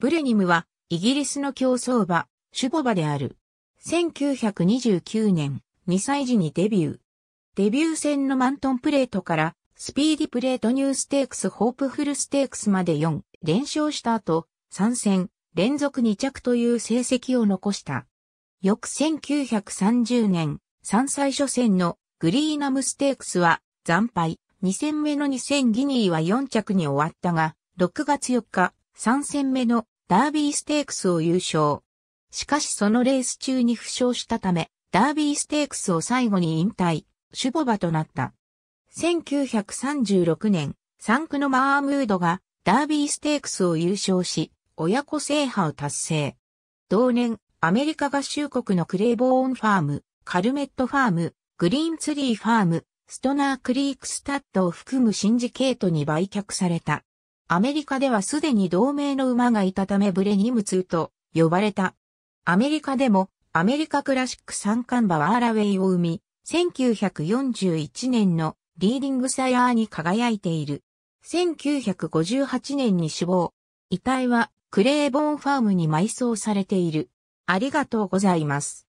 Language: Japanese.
ブレニムは、イギリスの競走馬、シュボ馬である。1929年、2歳時にデビュー。デビュー戦のマントンプレートから、スピーディプレートニューステークスホープフルステークスまで4連勝した後、3戦連続2着という成績を残した。翌1930年、3歳初戦のグリーナムステークスは惨敗、2戦目の2000ギニーは4着に終わったが、6月4日、3戦目のダービーステークスを優勝。しかしそのレース中に負傷したため、ダービーステークスを最後に引退、シュボバとなった。1936年、3区のマームードがダービーステークスを優勝し、親子制覇を達成。同年、アメリカ合衆国のクレイボーンファーム、カルメットファーム、グリーンツリーファーム、ストナークリークスタッドを含むシンジケートに売却された。アメリカではすでに同盟の馬がいたためブレニム2と呼ばれた。アメリカでもアメリカクラシック三冠馬ワーラウェイを生み、1941年のリーディングサヤーに輝いている。1958年に死亡。遺体はクレーボーンファームに埋葬されている。ありがとうございます。